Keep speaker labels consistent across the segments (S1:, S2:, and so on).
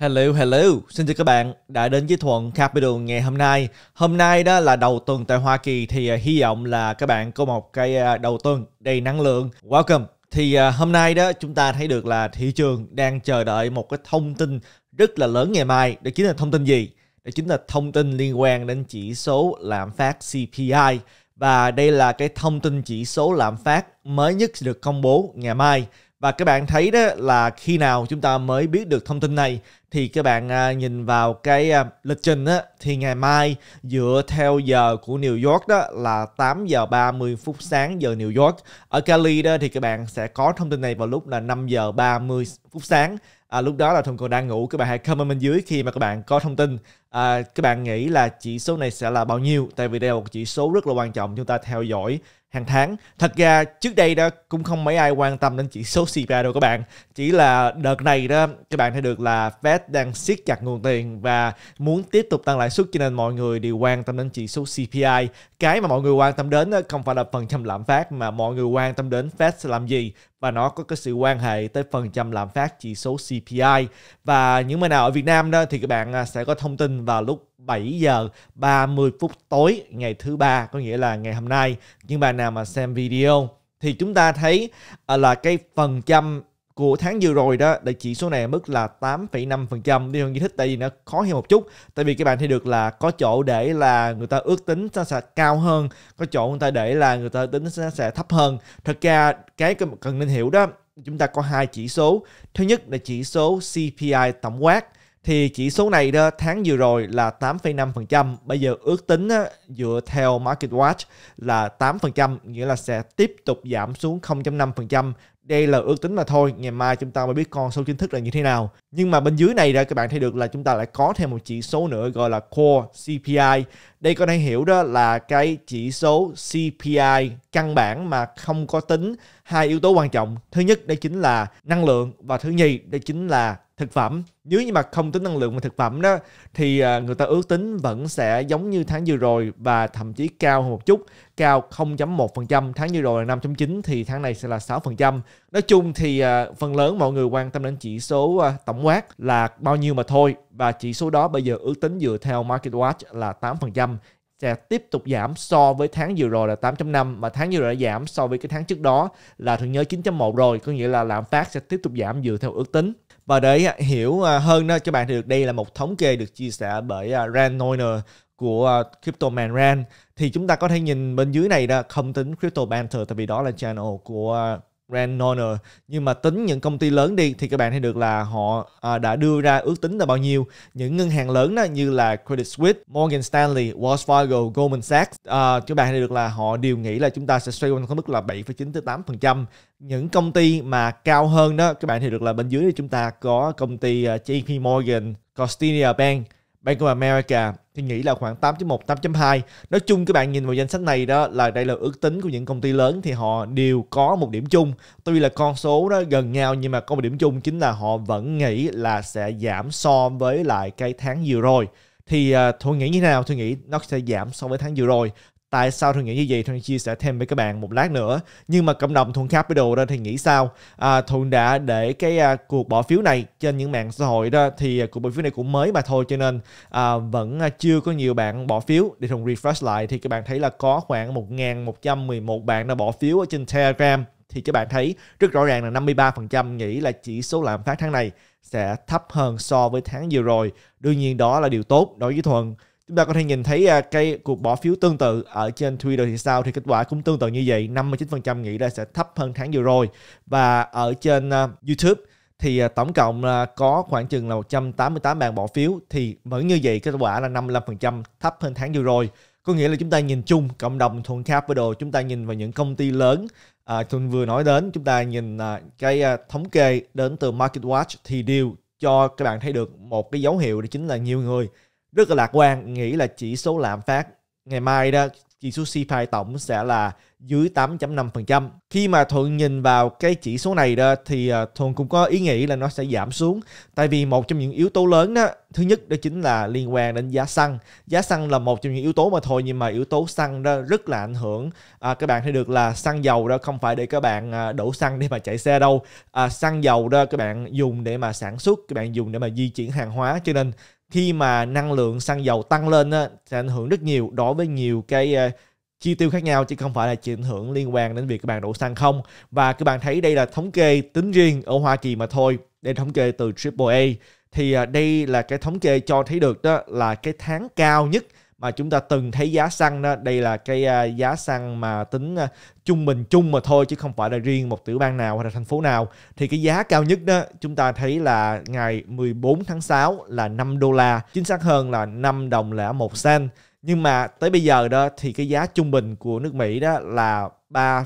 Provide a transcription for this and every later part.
S1: Hello, hello. Xin chào các bạn đã đến với Thuận Capital ngày hôm nay. Hôm nay đó là đầu tuần tại Hoa Kỳ thì à, hy vọng là các bạn có một cái à, đầu tuần đầy năng lượng. Welcome. Thì à, hôm nay đó chúng ta thấy được là thị trường đang chờ đợi một cái thông tin rất là lớn ngày mai. Đó chính là thông tin gì? Đó chính là thông tin liên quan đến chỉ số lạm phát CPI. Và đây là cái thông tin chỉ số lạm phát mới nhất được công bố ngày mai và các bạn thấy đó là khi nào chúng ta mới biết được thông tin này thì các bạn à, nhìn vào cái à, lịch trình á, thì ngày mai dựa theo giờ của New York đó là 8 giờ 30 phút sáng giờ New York. Ở Cali đó thì các bạn sẽ có thông tin này vào lúc là 5 giờ 30 phút sáng. À, lúc đó là Thông còn đang ngủ các bạn hãy comment bên dưới khi mà các bạn có thông tin à, các bạn nghĩ là chỉ số này sẽ là bao nhiêu tại vì đây là một chỉ số rất là quan trọng chúng ta theo dõi hàng tháng thật ra trước đây đó cũng không mấy ai quan tâm đến chỉ số CPI đâu các bạn chỉ là đợt này đó các bạn thấy được là Fed đang siết chặt nguồn tiền và muốn tiếp tục tăng lãi suất cho nên mọi người đều quan tâm đến chỉ số CPI cái mà mọi người quan tâm đến đó không phải là phần trăm lạm phát mà mọi người quan tâm đến Fed sẽ làm gì và nó có cái sự quan hệ tới phần trăm lạm phát chỉ số CPI. Và những người nào ở Việt Nam đó thì các bạn à, sẽ có thông tin vào lúc 7 giờ 30 phút tối ngày thứ ba có nghĩa là ngày hôm nay. nhưng bạn nào mà xem video thì chúng ta thấy à, là cái phần trăm của tháng vừa rồi đó là chỉ số này ở mức là 8,5% đi hơn giải thích tại vì nó khó hiểu một chút tại vì các bạn thấy được là có chỗ để là người ta ước tính nó sẽ cao hơn có chỗ người ta để là người ta tính nó sẽ thấp hơn thật ra cái cần nên hiểu đó chúng ta có hai chỉ số thứ nhất là chỉ số CPI tổng quát thì chỉ số này đó tháng vừa rồi là 8,5%, bây giờ ước tính á, dựa theo Market Watch là 8%, nghĩa là sẽ tiếp tục giảm xuống 0.5% đây là ước tính mà thôi ngày mai chúng ta mới biết con số chính thức là như thế nào nhưng mà bên dưới này ra các bạn thấy được là chúng ta lại có thêm một chỉ số nữa gọi là core CPI đây có thể hiểu đó là cái chỉ số CPI căn bản mà không có tính hai yếu tố quan trọng thứ nhất đây chính là năng lượng và thứ nhì đây chính là thực phẩm nếu như mà không tính năng lượng của thực phẩm đó thì à, người ta ước tính vẫn sẽ giống như tháng vừa rồi và thậm chí cao hơn một chút cao 0.1% tháng vừa rồi là 5.9 thì tháng này sẽ là 6% nói chung thì à, phần lớn mọi người quan tâm đến chỉ số à, tổng quát là bao nhiêu mà thôi và chỉ số đó bây giờ ước tính dựa theo Market Watch là 8% sẽ tiếp tục giảm so với tháng vừa rồi là 8.5 mà tháng vừa rồi đã giảm so với cái tháng trước đó là thường nhớ 9.1 rồi có nghĩa là lạm phát sẽ tiếp tục giảm dựa theo ước tính và để à, hiểu à, hơn đó cho bạn thì được đây là một thống kê được chia sẻ bởi à, Rand Neuner của Crypto Man Rand thì chúng ta có thể nhìn bên dưới này đó không tính Crypto Banter tại vì đó là channel của brand owner nhưng mà tính những công ty lớn đi thì các bạn thấy được là họ à, đã đưa ra ước tính là bao nhiêu những ngân hàng lớn đó như là Credit Suisse, Morgan Stanley, Wells Fargo, Goldman Sachs à, các bạn thấy được là họ đều nghĩ là chúng ta sẽ xoay quanh cái mức là 7,9 tới 8 những công ty mà cao hơn đó các bạn thấy được là bên dưới thì chúng ta có công ty à, JP Morgan, Costinia Bank Bank of America thì nghĩ là khoảng 8.1, 8.2. Nói chung các bạn nhìn vào danh sách này đó là đây là ước tính của những công ty lớn thì họ đều có một điểm chung. Tuy là con số đó gần nhau nhưng mà có một điểm chung chính là họ vẫn nghĩ là sẽ giảm so với lại cái tháng vừa rồi thì uh, à, tôi nghĩ như thế nào tôi nghĩ nó sẽ giảm so với tháng vừa rồi tại sao Thuận nghĩ như vậy Thuận chia sẻ thêm với các bạn một lát nữa nhưng mà cộng đồng Thuận Capital đó thì nghĩ sao à, Thuận đã để cái à, cuộc bỏ phiếu này trên những mạng xã hội đó thì à, cuộc bỏ phiếu này cũng mới mà thôi cho nên à, vẫn à, chưa có nhiều bạn bỏ phiếu để Thuận refresh lại thì các bạn thấy là có khoảng 1.111 bạn đã bỏ phiếu ở trên Telegram thì các bạn thấy rất rõ ràng là 53% nghĩ là chỉ số lạm phát tháng này sẽ thấp hơn so với tháng vừa rồi. Đương nhiên đó là điều tốt đối với Thuận. Chúng ta có thể nhìn thấy à, cái cuộc bỏ phiếu tương tự ở trên Twitter thì sao thì kết quả cũng tương tự như vậy, 59% nghĩ là sẽ thấp hơn tháng vừa rồi và ở trên à, YouTube thì à, tổng cộng là có khoảng chừng là 188 bạn bỏ phiếu thì vẫn như vậy kết quả là 55% thấp hơn tháng vừa rồi. Có nghĩa là chúng ta nhìn chung cộng đồng thuần capital, chúng ta nhìn vào những công ty lớn à, Thuận vừa nói đến, chúng ta nhìn à, cái à, thống kê đến từ Market Watch thì điều cho các bạn thấy được một cái dấu hiệu đó chính là nhiều người rất là lạc quan nghĩ là chỉ số lạm phát ngày mai đó chỉ số CPI tổng sẽ là dưới 8.5%. Khi mà Thuận nhìn vào cái chỉ số này đó thì ờ, Thuận cũng có ý nghĩ là nó sẽ giảm xuống tại vì một trong những yếu tố lớn đó thứ nhất đó chính là liên quan đến giá xăng. Giá xăng là một trong những yếu tố mà thôi nhưng mà yếu tố xăng đó rất là ảnh hưởng. À, các bạn thấy được là xăng dầu đó không phải để các bạn ờ, đổ xăng để mà chạy xe đâu. À, xăng dầu đó các bạn dùng để mà sản xuất, các bạn dùng để mà di chuyển hàng hóa cho nên khi mà năng lượng xăng dầu tăng lên á, sẽ ảnh hưởng rất nhiều đối với nhiều cái uh, chi tiêu khác nhau chứ không phải là chỉ ảnh hưởng liên quan đến việc các bạn đổ xăng không và các bạn thấy đây là thống kê tính riêng ở Hoa Kỳ mà thôi đây là thống kê từ AAA thì uh, đây là cái thống kê cho thấy được đó là cái tháng cao nhất mà chúng ta từng thấy giá xăng đó đây là cái à, giá xăng mà tính à, trung bình chung mà thôi chứ không phải là riêng một tiểu bang nào hay là thành phố nào thì cái giá cao nhất đó chúng ta thấy là ngày 14 tháng 6 là 5 đô la chính xác hơn là 5 đồng lẻ 1 sen nhưng mà tới bây giờ đó thì cái giá trung bình của nước Mỹ đó là 3,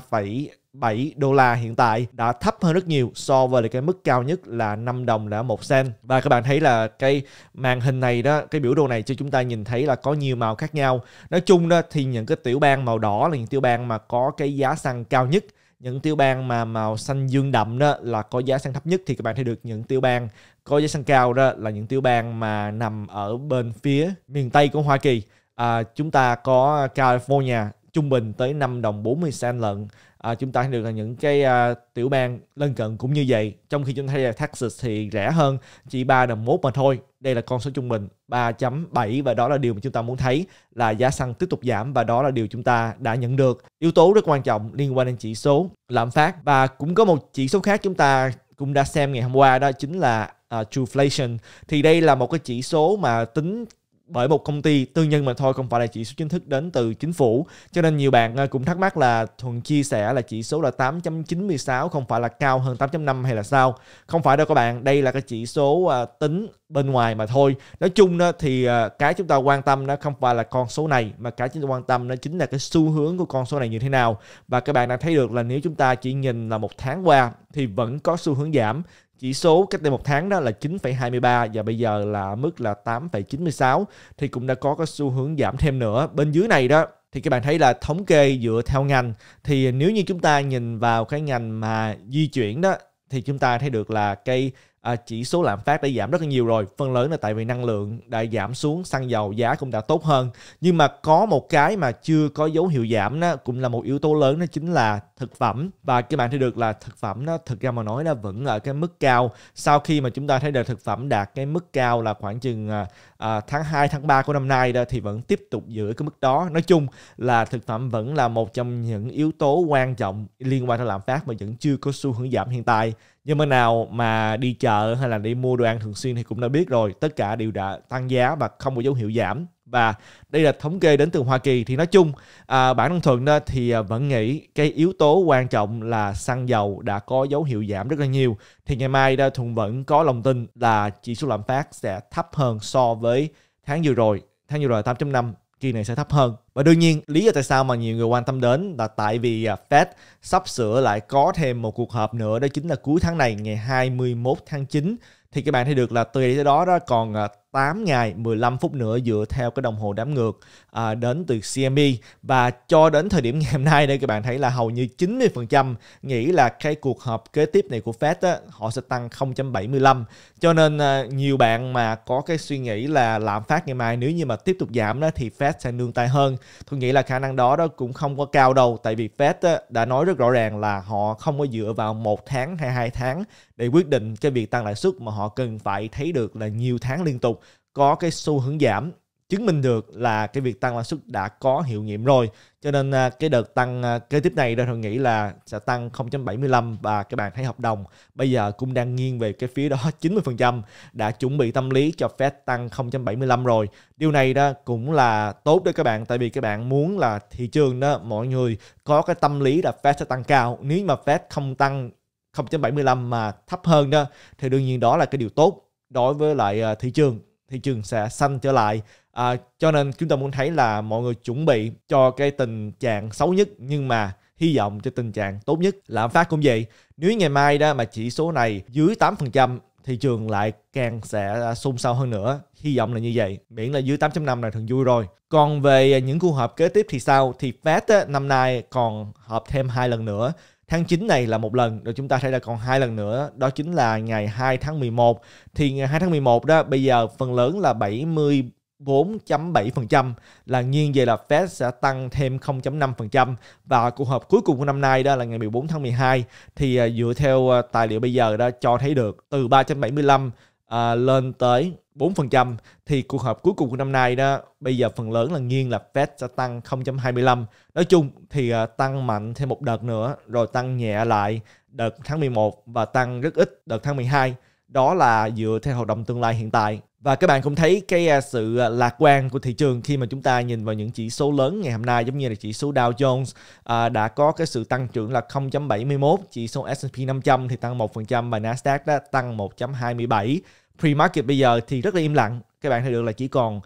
S1: 7 đô la hiện tại đã thấp hơn rất nhiều so với cái mức cao nhất là 5 đồng là 1 sen. Và các bạn thấy là cái màn hình này đó, cái biểu đồ này cho chúng ta nhìn thấy là có nhiều màu khác nhau. Nói chung đó thì những cái tiểu bang màu đỏ là những tiểu bang mà có cái giá xăng cao nhất những tiểu bang mà màu xanh dương đậm đó là có giá xăng thấp nhất thì các bạn thấy được những tiểu bang có giá xăng cao đó là những tiểu bang mà nằm ở bên phía miền Tây của Hoa Kỳ. À, chúng ta có California trung bình tới 5 đồng 40 cent lận à, chúng ta thấy được là những cái à, tiểu bang lân cận cũng như vậy trong khi chúng ta thấy là Texas thì rẻ hơn chỉ 3 đồng mốt mà thôi đây là con số trung bình 3.7 và đó là điều mà chúng ta muốn thấy là giá xăng tiếp tục giảm và đó là điều chúng ta đã nhận được yếu tố rất quan trọng liên quan đến chỉ số lạm phát và cũng có một chỉ số khác chúng ta cũng đã xem ngày hôm qua đó chính là uh, Trueflation thì đây là một cái chỉ số mà tính bởi một công ty tư nhân mà thôi không phải là chỉ số chính thức đến từ chính phủ cho nên nhiều bạn ờ, cũng thắc mắc là thuần chia sẻ là chỉ số là 8.96 không phải là cao hơn 8.5 hay là sao không phải đâu các bạn đây là cái chỉ số ờ, tính bên ngoài mà thôi nói chung đó thì à, cái chúng ta quan tâm nó không phải là con số này mà cái chúng ta quan tâm nó chính là cái xu hướng của con số này như thế nào và các bạn đã thấy được là nếu chúng ta chỉ nhìn là một tháng qua thì vẫn có xu hướng giảm chỉ số cách đây một tháng đó là 9,23 và bây giờ là mức là 8,96 thì cũng đã có cái xu hướng giảm thêm nữa bên dưới này đó thì các bạn thấy là thống kê dựa theo ngành thì nếu như chúng ta nhìn vào cái ngành mà di chuyển đó thì chúng ta thấy được là cây à, chỉ số lạm phát đã giảm rất là nhiều rồi phần lớn là tại vì năng lượng đã giảm xuống xăng dầu giá cũng đã tốt hơn nhưng mà có một cái mà chưa có dấu hiệu giảm đó cũng là một yếu tố lớn đó chính là thực phẩm và các bạn thấy được là thực phẩm nó thực ra mà nói là vẫn ở cái mức cao sau khi mà chúng ta thấy được thực phẩm đạt cái mức cao là khoảng chừng à, à tháng 2 tháng 3 của năm nay đó thì vẫn tiếp tục giữ cái mức đó nói chung là thực phẩm vẫn là một trong những yếu tố quan trọng liên quan tới lạm phát mà vẫn chưa có xu hướng giảm hiện tại nhưng mà nào mà đi chợ hay là đi mua đồ ăn thường xuyên thì cũng đã biết rồi tất cả đều đã tăng giá và không có dấu hiệu giảm và đây là thống kê đến từ Hoa Kỳ thì nói chung à, bản thân thuận đó thì à, vẫn nghĩ cái yếu tố quan trọng là xăng dầu đã có dấu hiệu giảm rất là nhiều thì ngày mai đó thuận vẫn có lòng tin là chỉ số lạm phát sẽ thấp hơn so với tháng vừa rồi tháng vừa rồi 8.5 kỳ này sẽ thấp hơn. Và đương nhiên, lý do tại sao mà nhiều người quan tâm đến là tại vì à, Fed sắp sửa lại có thêm một cuộc họp nữa, đó chính là cuối tháng này, ngày 21 tháng 9. Thì các bạn thấy được là từ tới đó, đó còn à, 8 ngày 15 phút nữa dựa theo cái đồng hồ đếm ngược à, đến từ CME và cho đến thời điểm ngày hôm nay đây các bạn thấy là hầu như 90% nghĩ là cái cuộc họp kế tiếp này của Fed á, họ sẽ tăng 0.75 cho nên à, nhiều bạn mà có cái suy nghĩ là lạm phát ngày mai nếu như mà tiếp tục giảm đó thì Fed sẽ nương tay hơn tôi nghĩ là khả năng đó đó cũng không có cao đâu tại vì Fed á, đã nói rất rõ ràng là họ không có dựa vào một tháng hay hai tháng để quyết định cái việc tăng lãi suất mà họ cần phải thấy được là nhiều tháng liên tục có cái xu hướng giảm chứng minh được là cái việc tăng lãi suất đã có hiệu nghiệm rồi cho nên à, cái đợt tăng à, kế tiếp này tôi nghĩ là sẽ tăng 0.75 và các bạn thấy hợp đồng bây giờ cũng đang nghiêng về cái phía đó 90% đã chuẩn bị tâm lý cho Fed tăng 0.75 rồi điều này đó cũng là tốt đấy các bạn tại vì các bạn muốn là thị trường đó mọi người có cái tâm lý là Fed sẽ tăng cao nếu mà Fed không tăng 0.75 mà thấp hơn đó thì đương nhiên đó là cái điều tốt đối với lại à, thị trường thị trường sẽ xanh trở lại à, cho nên chúng ta muốn thấy là mọi người chuẩn bị cho cái tình trạng xấu nhất nhưng mà hy vọng cho tình trạng tốt nhất lạm phát cũng vậy nếu ngày mai đó mà chỉ số này dưới 8% thị trường lại càng sẽ à, xôn xao hơn nữa hy vọng là như vậy miễn là dưới 8.5 là thường vui rồi còn về những cuộc họp kế tiếp thì sao thì Fed năm nay còn họp thêm hai lần nữa Tháng 9 này là một lần, rồi chúng ta sẽ ra còn hai lần nữa, đó chính là ngày 2 tháng 11. Thì ngày 2 tháng 11 đó, bây giờ phần lớn là 70 4.7% là nghiêng về là Fed sẽ tăng thêm 0.5% và cuộc họp cuối cùng của năm nay đó là ngày 14 tháng 12 thì à, dựa theo à, tài liệu bây giờ đó cho thấy được từ 375 à, lên tới 4% thì cuộc họp cuối cùng của năm nay đó bây giờ phần lớn là nghiêng là Fed sẽ tăng 0.25. Nói chung thì à, tăng mạnh thêm một đợt nữa rồi tăng nhẹ lại đợt tháng 11 và tăng rất ít đợt tháng 12. Đó là dựa theo hợp đồng tương lai hiện tại. Và các bạn cũng thấy cái à, sự à, lạc quan của thị trường khi mà chúng ta nhìn vào những chỉ số lớn ngày hôm nay giống như là chỉ số Dow Jones à, đã có cái sự tăng trưởng là 0.71, chỉ số S&P 500 thì tăng 1% và Nasdaq đã tăng 1.27 pre-market bây giờ thì rất là im lặng các bạn thấy được là chỉ còn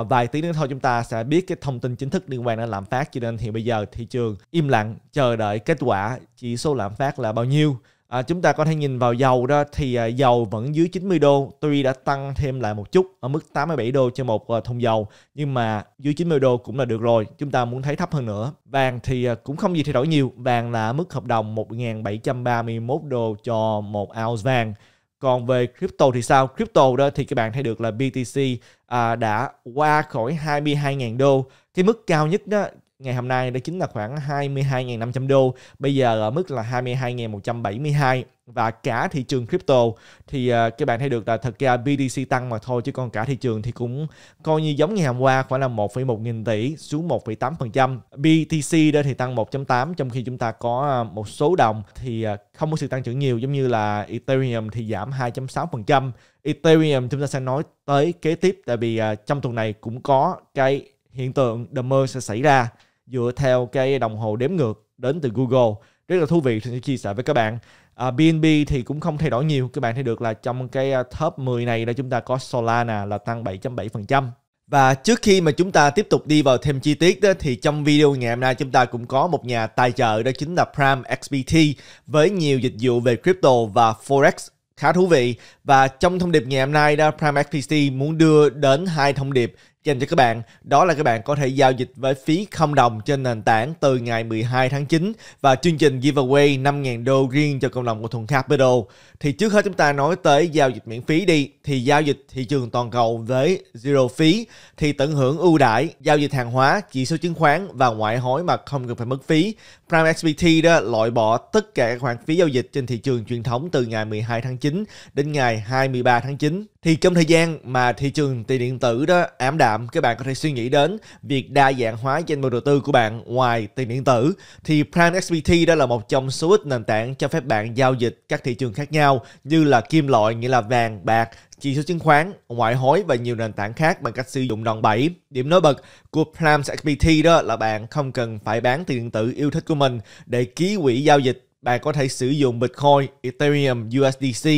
S1: uh, vài tiếng nữa thôi chúng ta sẽ biết cái thông tin chính thức liên quan đến lạm phát cho nên thì bây giờ thị trường im lặng chờ đợi kết quả chỉ số lạm phát là bao nhiêu À, chúng ta có thể nhìn vào dầu đó thì à, dầu vẫn dưới 90 đô tuy đã tăng thêm lại một chút ở mức 87 đô cho một à, thùng dầu nhưng mà dưới 90 đô cũng là được rồi chúng ta muốn thấy thấp hơn nữa vàng thì à, cũng không gì thay đổi nhiều vàng là mức hợp đồng 1.731 đô cho một ounce vàng còn về crypto thì sao crypto đó thì các bạn thấy được là BTC à, đã qua khỏi 22.000 đô cái mức cao nhất đó ngày hôm nay đó chính là khoảng 22.500 đô, bây giờ ở mức là 22.172 và cả thị trường crypto thì ờ, các bạn thấy được là thật ra BTC tăng mà thôi chứ còn cả thị trường thì cũng coi như giống ngày hôm qua khoảng là 1,1 nghìn tỷ xuống 1,8%. BTC đó thì tăng 1.8 trong khi chúng ta có ờ, một số đồng thì ờ, không có sự tăng trưởng nhiều giống như là Ethereum thì giảm 2.6%. Ethereum chúng ta sẽ nói tới kế tiếp tại vì trong tuần này cũng có cái hiện tượng the merge sẽ xảy ra dựa theo cái đồng hồ đếm ngược đến từ Google rất là thú vị thì chia sẻ với các bạn à, BNB thì cũng không thay đổi nhiều các bạn thấy được là trong cái à, top 10 này là chúng ta có Solana là tăng 7.7% và trước khi mà chúng ta tiếp tục đi vào thêm chi tiết đó, thì trong video ngày hôm nay chúng ta cũng có một nhà tài trợ đó chính là Prime XBT với nhiều dịch vụ về crypto và forex khá thú vị và trong thông điệp ngày hôm nay đó Prime XBT muốn đưa đến hai thông điệp Dành cho các bạn, đó là các bạn có thể giao dịch với phí không đồng trên nền tảng từ ngày 12 tháng 9 và chương trình giveaway 5.000 đô riêng cho cộng đồng của Thuận Capital. Thì trước hết chúng ta nói tới giao dịch miễn phí đi, thì giao dịch thị trường toàn cầu với zero phí thì tận hưởng ưu đãi giao dịch hàng hóa, chỉ số chứng khoán và ngoại hối mà không cần phải mất phí. Prime XBT đó loại bỏ tất cả các khoản phí giao dịch trên thị trường truyền thống từ ngày 12 tháng 9 đến ngày 23 tháng 9 thì trong thời gian mà thị trường tiền điện tử đó ảm đạm các bạn có thể suy nghĩ đến việc đa dạng hóa danh mục đầu tư của bạn ngoài tiền điện tử thì Prime XBT đó là một trong số ít nền tảng cho phép bạn giao dịch các thị trường khác nhau như là kim loại nghĩa là vàng bạc chỉ số chứng khoán, ngoại hối và nhiều nền tảng khác bằng cách sử dụng đòn bẩy. Điểm nổi bật của Prime XBT đó là bạn không cần phải bán tiền điện tử yêu thích của mình để ký quỹ giao dịch bạn có thể sử dụng Bitcoin, Ethereum, USDC,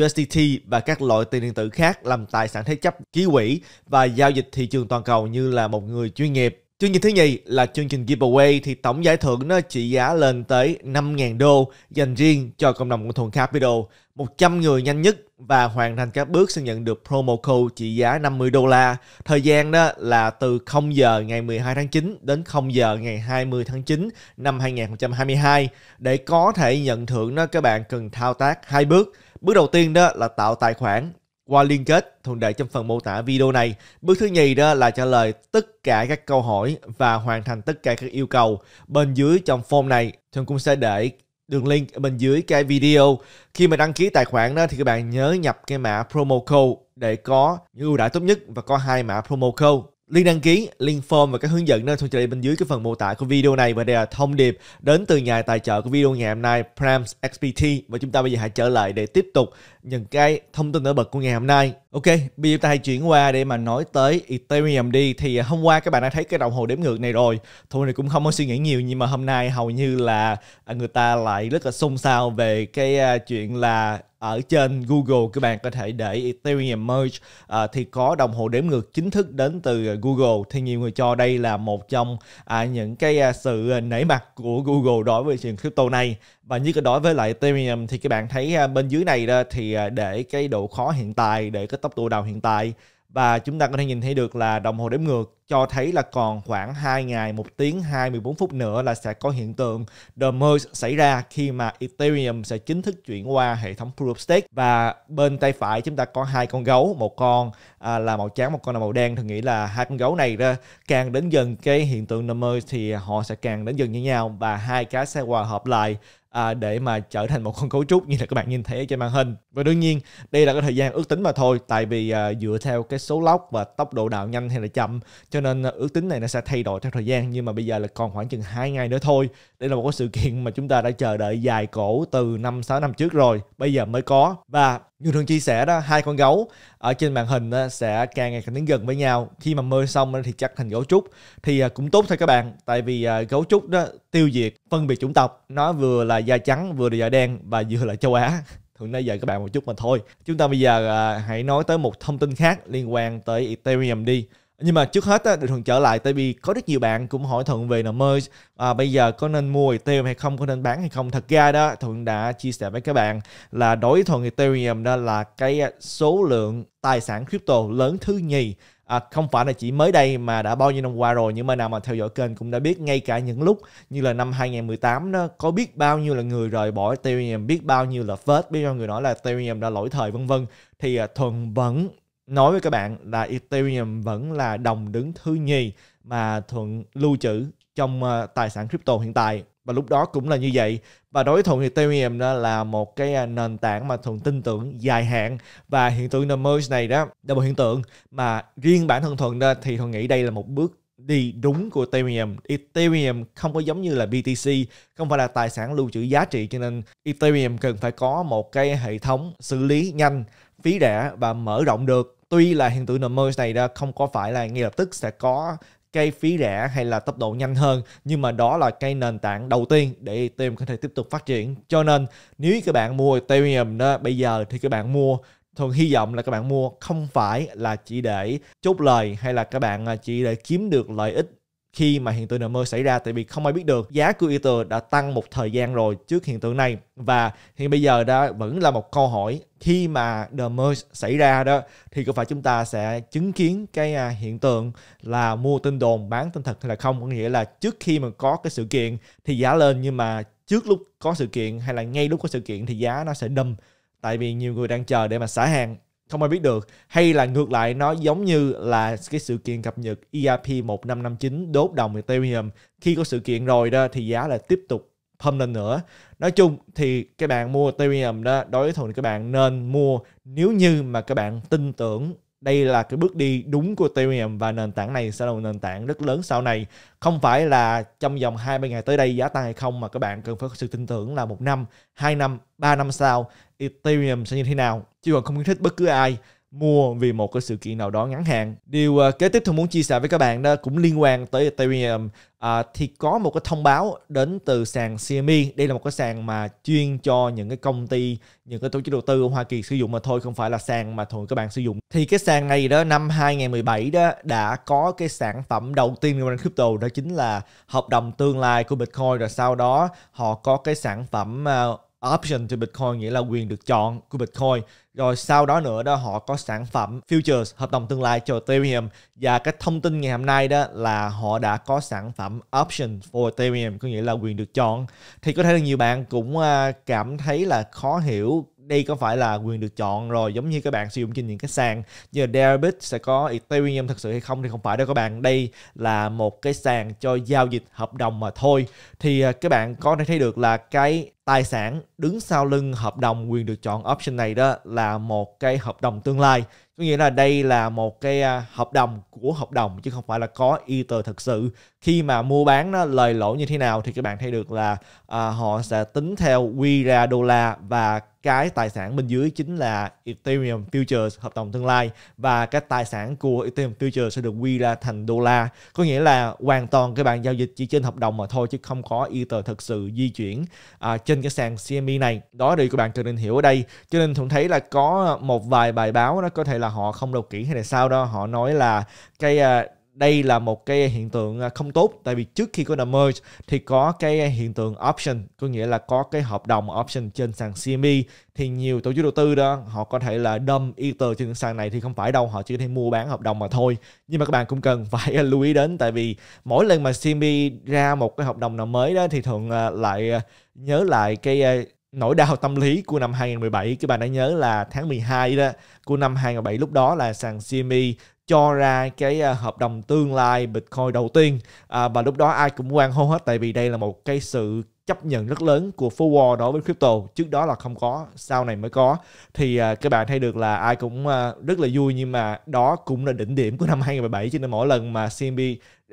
S1: USDT và các loại tiền điện tử khác làm tài sản thế chấp, ký quỹ và giao dịch thị trường toàn cầu như là một người chuyên nghiệp. Chương trình thứ nhì là chương trình giveaway thì tổng giải thưởng nó trị giá lên tới 5.000 đô dành riêng cho cộng đồng của Thuần Capital. 100 người nhanh nhất và hoàn thành các bước sẽ nhận được promo code trị giá 50 đô la. Thời gian đó là từ 0 giờ ngày 12 tháng 9 đến 0 giờ ngày 20 tháng 9 năm 2022. Để có thể nhận thưởng đó các bạn cần thao tác hai bước. Bước đầu tiên đó là tạo tài khoản qua liên kết thuận để trong phần mô tả video này. Bước thứ nhì đó là trả lời tất cả các câu hỏi và hoàn thành tất cả các yêu cầu. Bên dưới trong form này, thường cũng sẽ để đường link ở bên dưới cái video. Khi mà đăng ký tài khoản đó thì các bạn nhớ nhập cái mã promo code để có những ưu đãi tốt nhất và có hai mã promo code Link đăng ký, link form và các hướng dẫn đang trong chạy bên dưới cái phần mô tả của video này và đây là thông điệp đến từ nhà tài trợ của video ngày hôm nay Prams XPT và chúng ta bây giờ hãy trở lại để tiếp tục những cái thông tin nổi bật của ngày hôm nay. Ok, bây giờ chúng ta hãy chuyển qua để mà nói tới Ethereum đi thì à, hôm qua các bạn đã thấy cái đồng hồ đếm ngược này rồi. Thôi này cũng không có suy nghĩ nhiều nhưng mà hôm nay hầu như là à, người ta lại rất là xôn xao về cái à, chuyện là ở trên Google các bạn có thể để Ethereum Merge à, thì có đồng hồ đếm ngược chính thức đến từ Google thì nhiều người cho đây là một trong à, những cái à, sự nể mặt của Google đối với trường crypto này và như cái đối với lại Ethereum thì các bạn thấy à, bên dưới này đó thì à, để cái độ khó hiện tại để cái tốc độ đầu hiện tại và chúng ta có thể nhìn thấy được là đồng hồ đếm ngược cho thấy là còn khoảng 2 ngày, 1 tiếng 24 phút nữa là sẽ có hiện tượng The Merge xảy ra khi mà Ethereum sẽ chính thức chuyển qua hệ thống Proof of Stake và bên tay phải chúng ta có hai con gấu, một con à, là màu trắng, một con là màu đen thì nghĩ là hai con gấu này ra càng đến dần cái hiện tượng The Merge thì họ sẽ càng đến dần với nhau và hai cái sẽ hòa hợp lại à, để mà trở thành một con cấu trúc như là các bạn nhìn thấy trên màn hình và đương nhiên đây là cái thời gian ước tính mà thôi tại vì à, dựa theo cái số lóc và tốc độ đạo nhanh hay là chậm cho nên ờ, ước tính này nó sẽ thay đổi theo thời gian nhưng mà bây giờ là còn khoảng chừng 2 ngày nữa thôi đây là một cái sự kiện mà chúng ta đã chờ đợi dài cổ từ năm sáu năm trước rồi bây giờ mới có và như thường chia sẻ đó hai con gấu ở trên màn hình sẽ càng ngày càng đến gần với nhau khi mà mơ xong thì chắc thành gấu trúc thì ờ, cũng tốt thôi các bạn tại vì ờ, gấu trúc đó tiêu diệt phân biệt chủng tộc nó vừa là da trắng vừa là da đen và vừa là châu á thường nãy giờ các bạn một chút mà thôi chúng ta bây giờ hãy nói tới một thông tin khác liên quan tới ethereum đi nhưng mà trước hết thì Thuận trở lại tại vì có rất nhiều bạn cũng hỏi Thuận về là merge à, bây giờ có nên mua Ethereum hay không có nên bán hay không thật ra đó Thuận đã chia sẻ với các bạn là đối với Thuận Ethereum đó là cái à, số lượng tài sản crypto lớn thứ nhì à, không phải là chỉ mới đây mà đã bao nhiêu năm qua rồi nhưng mà nào mà theo dõi kênh cũng đã biết ngay cả những lúc như là năm 2018 đó có biết bao nhiêu là người rời bỏ Ethereum biết bao nhiêu là phết biết bao nhiêu người nói là Ethereum đã lỗi thời vân vân thì à, thuần vẫn nói với các bạn là Ethereum vẫn là đồng đứng thứ nhì mà Thuận lưu trữ trong ờ, tài sản crypto hiện tại và lúc đó cũng là như vậy và đối với Thuận Ethereum đó là một cái ờ, nền tảng mà Thuận tin tưởng dài hạn và hiện tượng The Merge này đó là một hiện tượng mà riêng bản thân Thuận đó thì Thuận nghĩ đây là một bước đi đúng của Ethereum. Ethereum không có giống như là BTC, không phải là tài sản lưu trữ giá trị cho nên Ethereum cần phải có một cái hệ thống xử lý nhanh, phí rẻ và mở rộng được tuy là hiện tượng nợ này đã không có phải là ngay lập tức sẽ có cây phí rẻ hay là tốc độ nhanh hơn nhưng mà đó là cây nền tảng đầu tiên để Ethereum có thể tiếp tục phát triển cho nên nếu các bạn mua Ethereum đó bây giờ thì các bạn mua thường hy vọng là các bạn mua không phải là chỉ để chốt lời hay là các bạn à, chỉ để kiếm được lợi ích khi mà hiện tượng nợ mơ xảy ra tại vì không ai biết được giá của Ether đã tăng một thời gian rồi trước hiện tượng này và hiện bây giờ đó vẫn là một câu hỏi khi mà the merge xảy ra đó thì có phải chúng ta sẽ chứng kiến cái à, hiện tượng là mua tin đồn bán tin thật hay là không có nghĩa là trước khi mà có cái sự kiện thì giá lên nhưng mà trước lúc có sự kiện hay là ngay lúc có sự kiện thì giá nó sẽ đâm tại vì nhiều người đang chờ để mà xả hàng không ai biết được hay là ngược lại nó giống như là cái sự kiện cập nhật ERP 1559 đốt đồng Ethereum khi có sự kiện rồi đó thì giá là tiếp tục pump lên nữa nói chung thì các bạn mua Ethereum đó đối với thuận các bạn nên mua nếu như mà các bạn tin tưởng đây là cái bước đi đúng của Ethereum và nền tảng này sẽ là một nền tảng rất lớn sau này. Không phải là trong vòng 20 ngày tới đây giá tăng hay không mà các bạn cần phải có sự tin tưởng là một năm, 2 năm, 3 năm sau Ethereum sẽ như thế nào chứ còn không khuyến khích bất cứ ai mua vì một cái sự kiện nào đó ngắn hạn. Điều à, kế tiếp tôi muốn chia sẻ với các bạn đó cũng liên quan tới Ethereum à, thì có một cái thông báo đến từ sàn CME. Đây là một cái sàn mà chuyên cho những cái công ty, những cái tổ chức đầu tư ở Hoa Kỳ sử dụng mà thôi, không phải là sàn mà thường các bạn sử dụng. Thì cái sàn này đó năm 2017 đó đã có cái sản phẩm đầu tiên của crypto đó chính là hợp đồng tương lai của Bitcoin rồi sau đó họ có cái sản phẩm uh, option to Bitcoin nghĩa là quyền được chọn của Bitcoin. Rồi sau đó nữa đó họ có sản phẩm futures, hợp đồng tương lai cho Ethereum và cái thông tin ngày hôm nay đó là họ đã có sản phẩm option for Ethereum có nghĩa là quyền được chọn. Thì có thể là nhiều bạn cũng à, cảm thấy là khó hiểu đây có phải là quyền được chọn rồi giống như các bạn sử dụng trên những cái sàn như là Deribit sẽ có Ethereum thật sự hay không thì không phải đâu các bạn đây là một cái sàn cho giao dịch hợp đồng mà thôi thì à, các bạn có thể thấy được là cái tài sản đứng sau lưng hợp đồng quyền được chọn option này đó là một cái hợp đồng tương lai có nghĩa là đây là một cái à, hợp đồng của hợp đồng chứ không phải là có ether thật sự khi mà mua bán nó lời lỗ như thế nào thì các bạn thấy được là à, họ sẽ tính theo quy ra đô la và cái tài sản bên dưới chính là Ethereum Futures hợp đồng tương lai và cái tài sản của Ethereum Futures sẽ được quy ra thành đô la có nghĩa là hoàn toàn các bạn giao dịch chỉ trên hợp đồng mà thôi chứ không có Ether thực sự di chuyển à, trên cái sàn CME này đó điều các bạn cần nên hiểu ở đây cho nên thường thấy là có một vài bài báo nó có thể là họ không đọc kỹ hay là sao đó họ nói là cái à, đây là một cái hiện tượng à, không tốt tại vì trước khi có the merge thì có cái hiện tượng option có nghĩa là có cái hợp đồng option trên sàn CME thì nhiều tổ chức đầu tư đó họ có thể là đâm Ether trên sàn này thì không phải đâu họ chỉ có thể mua bán hợp đồng mà thôi nhưng mà các bạn cũng cần phải à, lưu ý đến tại vì mỗi lần mà CME ra một cái hợp đồng nào mới đó thì thường à, lại nhớ lại cái nỗi đau tâm lý của năm 2017 các bạn đã nhớ là tháng 12 đó của năm 2017 lúc đó là sàn CME cho ra cái à, hợp đồng tương lai Bitcoin đầu tiên à, và lúc đó ai cũng quan hô hết tại vì đây là một cái sự chấp nhận rất lớn của phố Wall đối với crypto trước đó là không có sau này mới có thì à, các bạn thấy được là ai cũng à, rất là vui nhưng mà đó cũng là đỉnh điểm của năm 2017 cho nên mỗi lần mà CMB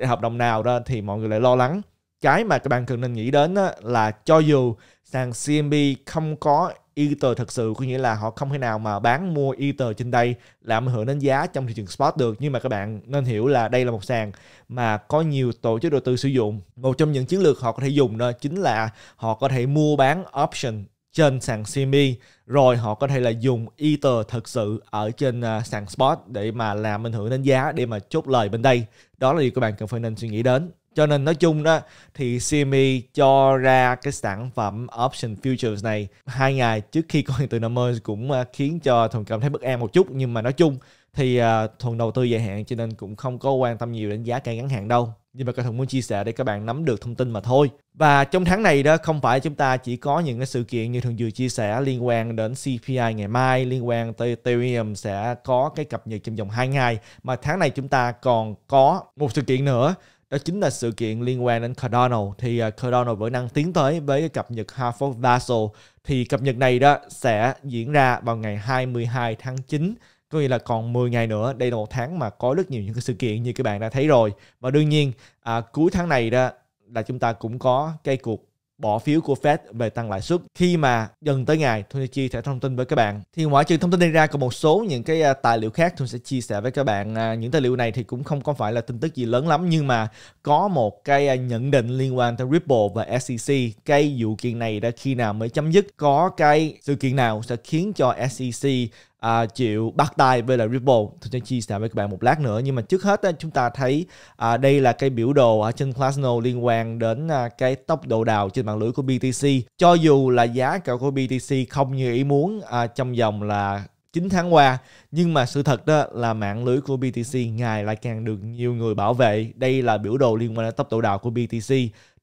S1: hợp đồng nào đó thì mọi người lại lo lắng cái mà các bạn cần nên nghĩ đến là cho dù sàn CMB không có Ether thật sự có nghĩa là họ không thể nào mà bán mua Ether trên đây làm ảnh hưởng đến giá trong thị trường spot được nhưng mà các bạn nên hiểu là đây là một sàn mà có nhiều tổ chức đầu tư sử dụng một trong những chiến lược họ có thể dùng đó chính là họ có thể mua bán option trên sàn CME rồi họ có thể là dùng Ether thật sự ở trên à, sàn spot để mà làm ảnh hưởng đến giá để mà chốt lời bên đây đó là điều các bạn cần phải nên suy nghĩ đến cho nên nói chung đó thì CME cho ra cái sản phẩm option futures này hai ngày trước khi có hiện tượng năm mới cũng à, khiến cho thuần cảm thấy bất an một chút nhưng mà nói chung thì à, thuần đầu tư dài hạn cho nên cũng không có quan tâm nhiều đến giá cây ngắn hạn đâu nhưng mà thuần muốn chia sẻ để các bạn nắm được thông tin mà thôi và trong tháng này đó không phải chúng ta chỉ có những cái sự kiện như thường vừa chia sẻ liên quan đến CPI ngày mai liên quan tới Ethereum sẽ có cái cập nhật trong vòng 2 ngày mà tháng này chúng ta còn có một sự kiện nữa đó chính là sự kiện liên quan đến Cardano thì à, Cardano vẫn đang tiến tới với cái cập nhật Half of Basel thì cập nhật này đó sẽ diễn ra vào ngày 22 tháng 9 có nghĩa là còn 10 ngày nữa đây là một tháng mà có rất nhiều những cái sự kiện như các bạn đã thấy rồi và đương nhiên à, cuối tháng này đó là chúng ta cũng có cái cuộc bỏ phiếu của Fed về tăng lãi suất khi mà gần tới ngày Tony chia sẻ thông tin với các bạn thì ngoại trừ thông tin đi ra còn một số những cái à, tài liệu khác tôi sẽ chia sẻ với các bạn à, những tài liệu này thì cũng không có phải là tin tức gì lớn lắm nhưng mà có một cái à, nhận định liên quan tới Ripple và SEC cái vụ kiện này đã khi nào mới chấm dứt có cái sự kiện nào sẽ khiến cho SEC à, chịu bắt tay với là Ripple tôi sẽ chia sẻ với các bạn một lát nữa nhưng mà trước hết chúng ta thấy à, đây là cái biểu đồ ở trên Plasno liên quan đến à, cái tốc độ đào trên mạng lưới của BTC cho dù là giá cả của BTC không như ý muốn à, trong vòng là 9 tháng qua nhưng mà sự thật đó là mạng lưới của BTC ngày lại càng được nhiều người bảo vệ đây là biểu đồ liên quan đến tốc độ đào của BTC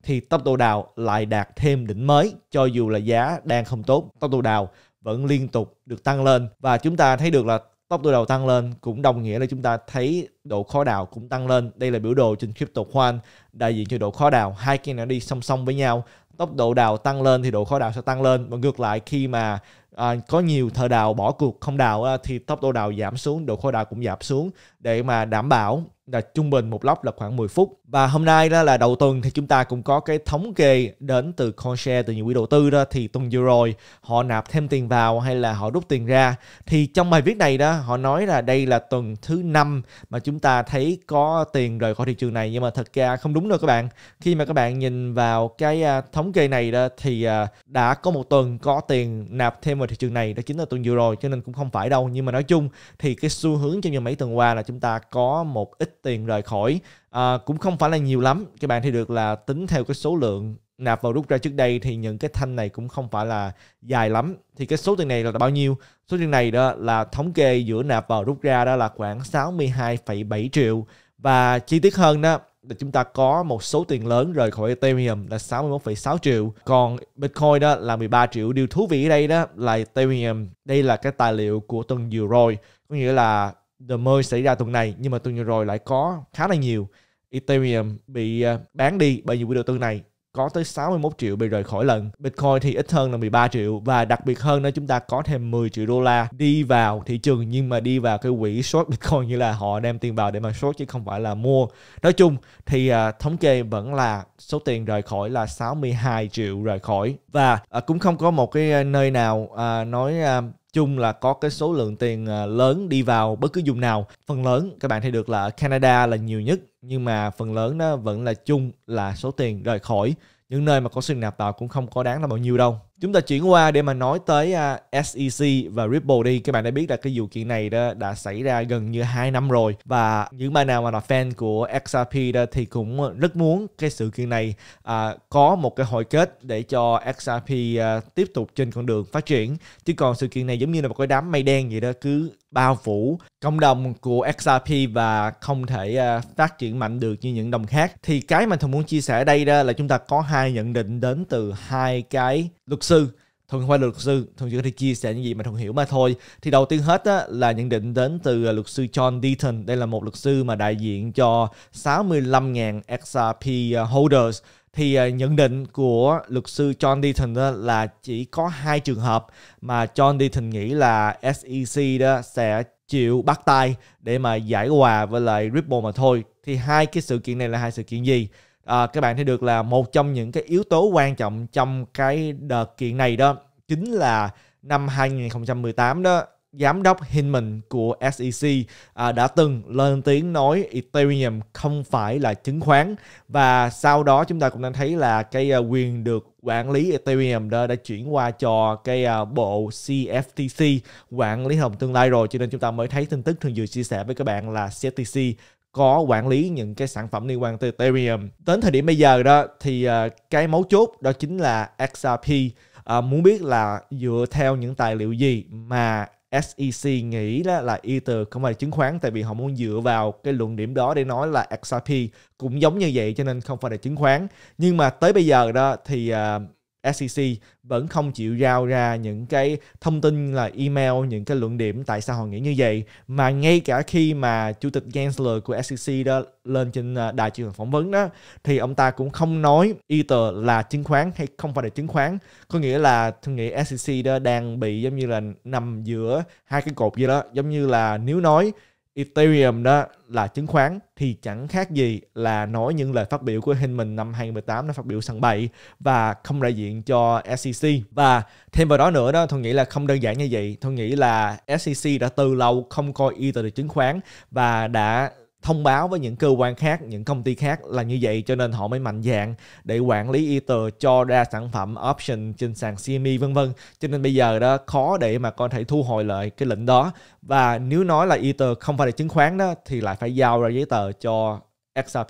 S1: thì tốc độ đào lại đạt thêm đỉnh mới cho dù là giá đang không tốt tốc độ đào vẫn liên tục được tăng lên và chúng ta thấy được là tốc độ đầu tăng lên cũng đồng nghĩa là chúng ta thấy độ khó đào cũng tăng lên. Đây là biểu đồ trên crypto khoan đại diện cho độ khó đào. Hai kênh này đi song song với nhau. Tốc độ đào tăng lên thì độ khó đào sẽ tăng lên. Và ngược lại khi mà à, có nhiều thợ đào bỏ cuộc không đào thì tốc độ đào giảm xuống, độ khó đào cũng giảm xuống để mà đảm bảo là trung bình một lóc là khoảng 10 phút và hôm nay đó là đầu tuần thì chúng ta cũng có cái thống kê đến từ Coinshare từ những quỹ đầu tư đó thì tuần vừa rồi họ nạp thêm tiền vào hay là họ rút tiền ra thì trong bài viết này đó họ nói là đây là tuần thứ năm mà chúng ta thấy có tiền rời khỏi thị trường này nhưng mà thật ra không đúng đâu các bạn khi mà các bạn nhìn vào cái à, thống kê này đó thì à, đã có một tuần có tiền nạp thêm vào thị trường này đó chính là tuần vừa rồi cho nên cũng không phải đâu nhưng mà nói chung thì cái xu hướng trong những mấy tuần qua là chúng ta có một ít tiền rời khỏi à, cũng không phải là nhiều lắm các bạn thì được là tính theo cái số lượng nạp vào rút ra trước đây thì những cái thanh này cũng không phải là dài lắm thì cái số tiền này là bao nhiêu số tiền này đó là thống kê giữa nạp vào rút ra đó là khoảng 62,7 triệu và chi tiết hơn đó là chúng ta có một số tiền lớn rời khỏi Ethereum là 61,6 triệu. Còn Bitcoin đó là 13 triệu. Điều thú vị ở đây đó là Ethereum. Đây là cái tài liệu của tuần vừa rồi. Có nghĩa là the merge xảy ra tuần này nhưng mà tuần vừa rồi lại có khá là nhiều Ethereum bị ờ, bán đi bởi vì quỹ đầu tư này có tới 61 triệu bị rời khỏi lần. Bitcoin thì ít hơn là 13 triệu và đặc biệt hơn đó chúng ta có thêm 10 triệu đô la đi vào thị trường nhưng mà đi vào cái quỹ short Bitcoin như là họ đem tiền vào để mà short chứ không phải là mua. Nói chung thì uh, thống kê vẫn là số tiền rời khỏi là 62 triệu rời khỏi và uh, cũng không có một cái nơi nào uh, nói uh, chung là có cái số lượng tiền à, lớn đi vào bất cứ vùng nào phần lớn các bạn thấy được là Canada là nhiều nhất nhưng mà phần lớn nó vẫn là chung là số tiền rời khỏi những nơi mà có sự nạp vào cũng không có đáng là bao nhiêu đâu Chúng ta chuyển qua để mà nói tới uh, à, SEC và Ripple đi. Các bạn đã biết là cái vụ kiện này đó đã xảy ra gần như 2 năm rồi và những bạn nào mà là fan của XRP đó thì cũng rất muốn cái sự kiện này uh, có một cái hồi kết để cho XRP uh, à, tiếp tục trên con đường phát triển. Chứ còn sự kiện này giống như là một cái đám mây đen vậy đó cứ bao phủ cộng đồng của XRP và không thể uh, phát triển mạnh được như những đồng khác. Thì cái mà thường muốn chia sẻ ở đây đó là chúng ta có hai nhận định đến từ hai cái luật sư thuận không luật sư thường chỉ có thể chia sẻ những gì mà thuận hiểu mà thôi thì đầu tiên hết á, là nhận định đến từ à, luật sư John Deaton đây là một luật sư mà đại diện cho 65.000 XRP à, holders thì à, nhận định của luật sư John Deaton đó là chỉ có hai trường hợp mà John Deaton nghĩ là SEC đó sẽ chịu bắt tay để mà giải hòa với lại Ripple mà thôi thì hai cái sự kiện này là hai sự kiện gì à, các bạn thấy được là một trong những cái yếu tố quan trọng trong cái đợt kiện này đó chính là năm 2018 đó giám đốc Hinman của SEC à, đã từng lên tiếng nói Ethereum không phải là chứng khoán và sau đó chúng ta cũng đang thấy là cái uh, quyền được quản lý Ethereum đó đã chuyển qua cho cái uh, bộ CFTC quản lý hợp tương lai rồi cho nên chúng ta mới thấy tin tức thường vừa chia sẻ với các bạn là CFTC có quản lý những cái sản phẩm liên quan tới Ethereum. Đến thời điểm bây giờ đó thì ờ, cái mấu chốt đó chính là XRP. À, ờ, muốn biết là dựa theo những tài liệu gì mà SEC nghĩ đó là Ether không phải là chứng khoán tại vì họ muốn dựa vào cái luận điểm đó để nói là XRP cũng giống như vậy cho nên không phải là chứng khoán. Nhưng mà tới bây giờ đó thì uh, SEC vẫn không chịu giao ra những cái thông tin là email, những cái luận điểm tại sao họ nghĩ như vậy. Mà ngay cả khi mà Chủ tịch Gensler của SEC đó lên trên à, đài truyền hình phỏng vấn đó, thì ông ta cũng không nói either là chứng khoán hay không phải là chứng khoán. Có nghĩa là tôi nghĩ SEC đó đang bị giống như là nằm giữa hai cái cột gì đó. Giống như là nếu nói Ethereum đó là chứng khoán thì chẳng khác gì là nói những lời phát biểu của Hinman năm 2018 nó phát biểu sân bậy và không đại diện cho SEC và thêm vào đó nữa đó tôi nghĩ là không đơn giản như vậy tôi nghĩ là SEC đã từ lâu không coi Ether là chứng khoán và đã thông báo với những cơ quan khác, những công ty khác là như vậy cho nên họ mới mạnh dạng để quản lý Ether cho ra sản phẩm option trên sàn CME vân vân. Cho nên bây giờ đó khó để mà có thể thu hồi lại cái lệnh đó và nếu nói là Ether không phải là chứng khoán đó thì lại phải giao ra giấy tờ cho XRP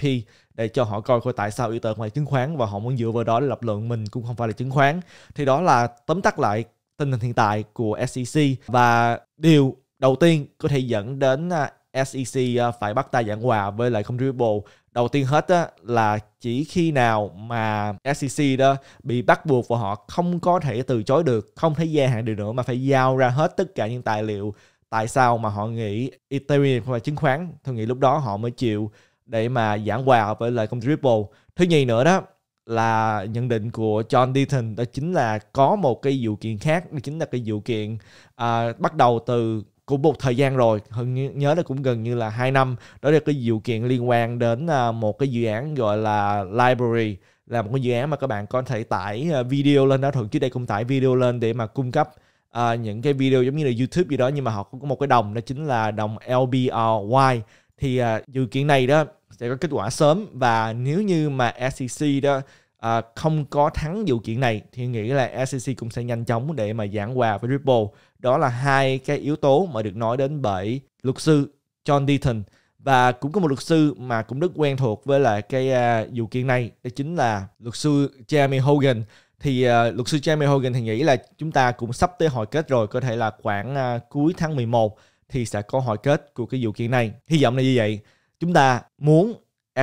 S1: để cho họ coi coi tại sao Ether không phải chứng khoán và họ muốn dựa vào đó để lập luận mình cũng không phải là chứng khoán. Thì đó là tóm tắt lại tình hình hiện tại của SEC và điều đầu tiên có thể dẫn đến à, SEC à, phải bắt tay giảng hòa với lại Comparable. Đầu tiên hết á, là chỉ khi nào mà SEC đó bị bắt buộc và họ không có thể từ chối được, không thể gia hạn được nữa mà phải giao ra hết tất cả những tài liệu tại sao mà họ nghĩ Ethereum và chứng khoán. Tôi nghĩ lúc đó họ mới chịu để mà giảng hòa với lại Comparable. Thứ nhì nữa đó là nhận định của John Deaton đó chính là có một cái vụ kiện khác đó chính là cái vụ kiện uh, bắt đầu từ cũng một thời gian rồi hơn nhớ là cũng gần như là 2 năm đó là cái vụ kiện liên quan đến à, một cái dự án gọi là library là một cái dự án mà các bạn có thể tải à, video lên đó thường trước đây cũng tải video lên để mà cung cấp uh, những cái video giống như là YouTube gì đó nhưng mà họ cũng có một cái đồng đó chính là đồng LBRY thì uh, dự kiện này đó sẽ có kết quả sớm và nếu như mà SEC đó uh, không có thắng vụ kiện này thì nghĩ là SEC cũng sẽ nhanh chóng để mà giảng hòa với Ripple đó là hai cái yếu tố mà được nói đến bởi luật sư John Deaton và cũng có một luật sư mà cũng rất quen thuộc với là cái uh, vụ kiện này đó chính là luật sư Jamie Hogan thì uh, luật sư Jamie Hogan thì nghĩ là chúng ta cũng sắp tới hồi kết rồi có thể là khoảng uh, cuối tháng 11 thì sẽ có hồi kết của cái vụ kiện này hy vọng là như vậy chúng ta muốn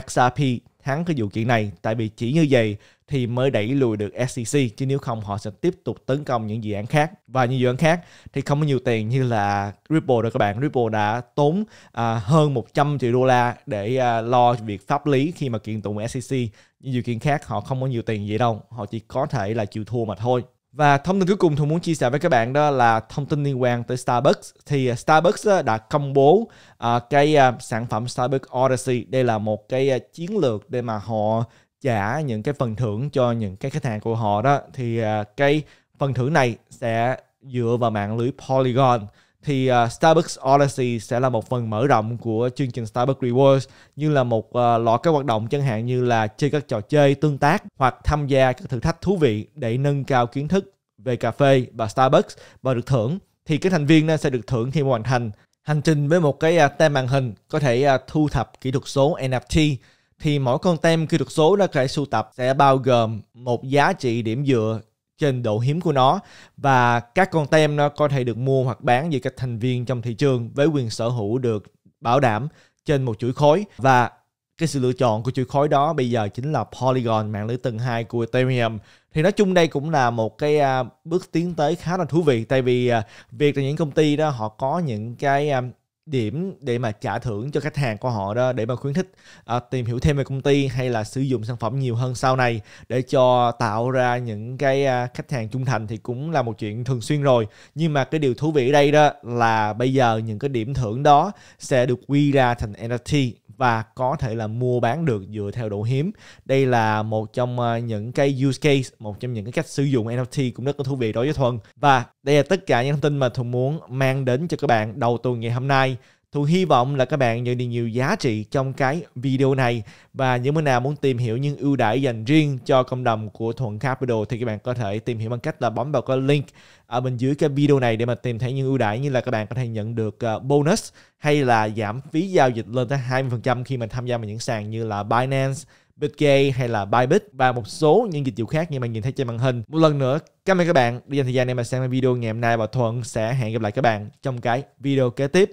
S1: XRP thắng cái vụ kiện này tại vì chỉ như vậy thì mới đẩy lùi được SEC chứ nếu không họ sẽ tiếp tục tấn công những dự án khác và những dự án khác thì không có nhiều tiền như là Ripple rồi các bạn Ripple đã tốn à, hơn 100 triệu đô la để à, lo việc pháp lý khi mà kiện tụng SEC những dự kiện khác họ không có nhiều tiền gì đâu họ chỉ có thể là chịu thua mà thôi và thông tin cuối cùng tôi muốn chia sẻ với các bạn đó là thông tin liên quan tới Starbucks. Thì à, Starbucks đã công bố à, cái à, sản phẩm Starbucks Odyssey. Đây là một cái chiến lược để mà họ trả những cái phần thưởng cho những cái khách hàng của họ đó thì à, cái phần thưởng này sẽ dựa vào mạng lưới Polygon thì à, Starbucks Odyssey sẽ là một phần mở rộng của chương trình Starbucks Rewards như là một uh, loạt các hoạt động chẳng hạn như là chơi các trò chơi tương tác hoặc tham gia các thử thách thú vị để nâng cao kiến thức về cà phê và Starbucks và được thưởng thì cái thành viên sẽ được thưởng khi hoàn thành hành trình với một cái tem màn hình có thể thu thập kỹ thuật số NFT thì mỗi con tem khi được số ra thể sưu tập sẽ bao gồm một giá trị điểm dựa trên độ hiếm của nó và các con tem nó có thể được mua hoặc bán giữa các thành viên trong thị trường với quyền sở hữu được bảo đảm trên một chuỗi khối và cái sự lựa chọn của chuỗi khối đó bây giờ chính là Polygon mạng lưới tầng 2 của Ethereum thì nói chung đây cũng là một cái à, bước tiến tới khá là thú vị tại vì à, việc là những công ty đó họ có những cái à, điểm để mà trả thưởng cho khách hàng của họ đó để mà khuyến khích à, tìm hiểu thêm về công ty hay là sử dụng sản phẩm nhiều hơn sau này để cho tạo ra những cái à, khách hàng trung thành thì cũng là một chuyện thường xuyên rồi nhưng mà cái điều thú vị ở đây đó là bây giờ những cái điểm thưởng đó sẽ được quy ra thành NFT và có thể là mua bán được dựa theo độ hiếm đây là một trong à, những cái use case một trong những cái cách sử dụng NFT cũng rất là thú vị đối với Thuần và đây là tất cả những thông tin mà Thu muốn mang đến cho các bạn đầu tuần ngày hôm nay. Thu hy vọng là các bạn nhận được nhiều giá trị trong cái video này và những người nào muốn tìm hiểu những ưu đãi dành riêng cho cộng đồng của Thuận Capital thì các bạn có thể tìm hiểu bằng cách là bấm vào cái link ở bên dưới cái video này để mà tìm thấy những ưu đãi như là các bạn có thể nhận được ờ, bonus hay là giảm phí giao dịch lên tới 20% khi mà tham gia vào những sàn như là Binance, Bitgate hay là Bybit và một số những dịch vụ khác như bạn nhìn thấy trên màn hình. Một lần nữa, cảm ơn các bạn đã dành thời gian để mà xem video ngày hôm nay và Thuận sẽ hẹn gặp lại các bạn trong cái video kế tiếp.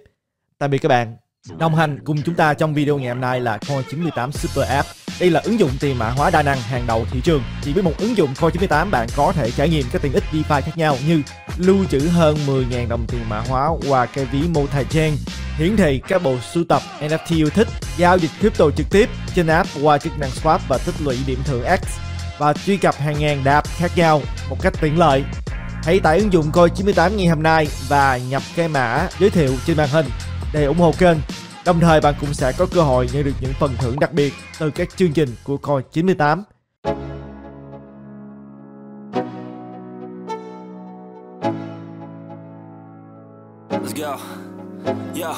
S1: Tạm biệt các bạn. Đồng hành cùng chúng ta trong video ngày hôm nay là Coin 98 Super App đây là ứng dụng tiền mã hóa đa năng hàng đầu thị trường. Chỉ với một ứng dụng Coin 98 bạn có thể trải nghiệm các tiện ích DeFi khác nhau như lưu trữ hơn 10.000 đồng tiền mã hóa qua cái ví Multichain, hiển thị các bộ sưu tập NFT yêu thích, giao dịch crypto trực tiếp trên app qua chức năng swap và tích lũy điểm thưởng X và truy cập hàng ngàn đạp khác nhau một cách tiện lợi. Hãy tải ứng dụng coin 98 ngày hôm nay và nhập cái mã giới thiệu trên màn hình để ủng hộ kênh Đồng thời bạn cũng sẽ có cơ hội nhận được những phần thưởng đặc biệt từ các chương trình của Coi 98. Let's go. Yeah.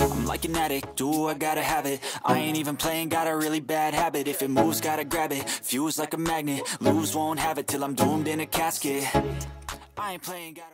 S1: I'm like an addict, do I gotta have it I ain't even playing, got a really bad habit If it moves, gotta grab it, fuse like a magnet Lose, won't have it till I'm doomed in a casket I ain't playing, gotta